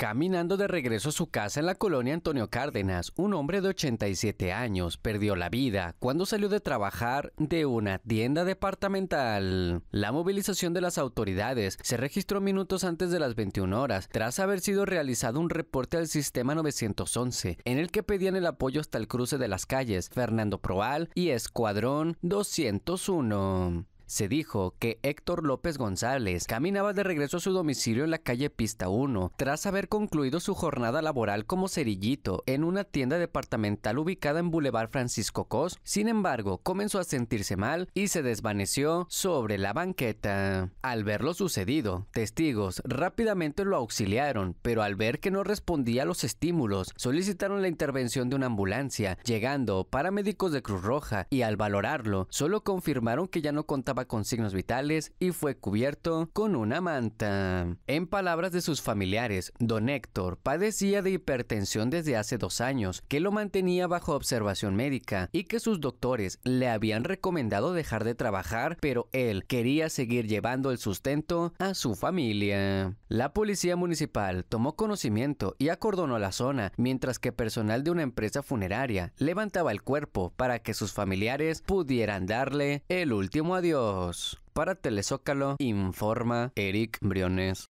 Caminando de regreso a su casa en la colonia Antonio Cárdenas, un hombre de 87 años perdió la vida cuando salió de trabajar de una tienda departamental. La movilización de las autoridades se registró minutos antes de las 21 horas, tras haber sido realizado un reporte al sistema 911, en el que pedían el apoyo hasta el cruce de las calles Fernando Proal y Escuadrón 201. Se dijo que Héctor López González caminaba de regreso a su domicilio en la calle Pista 1 tras haber concluido su jornada laboral como cerillito en una tienda departamental ubicada en Boulevard Francisco Cos. Sin embargo, comenzó a sentirse mal y se desvaneció sobre la banqueta. Al ver lo sucedido, testigos rápidamente lo auxiliaron, pero al ver que no respondía a los estímulos, solicitaron la intervención de una ambulancia, llegando paramédicos de Cruz Roja y al valorarlo, solo confirmaron que ya no contaba con signos vitales y fue cubierto con una manta. En palabras de sus familiares, don Héctor padecía de hipertensión desde hace dos años, que lo mantenía bajo observación médica y que sus doctores le habían recomendado dejar de trabajar, pero él quería seguir llevando el sustento a su familia. La policía municipal tomó conocimiento y acordonó la zona, mientras que personal de una empresa funeraria levantaba el cuerpo para que sus familiares pudieran darle el último adiós. Para Telezócalo informa Eric Briones.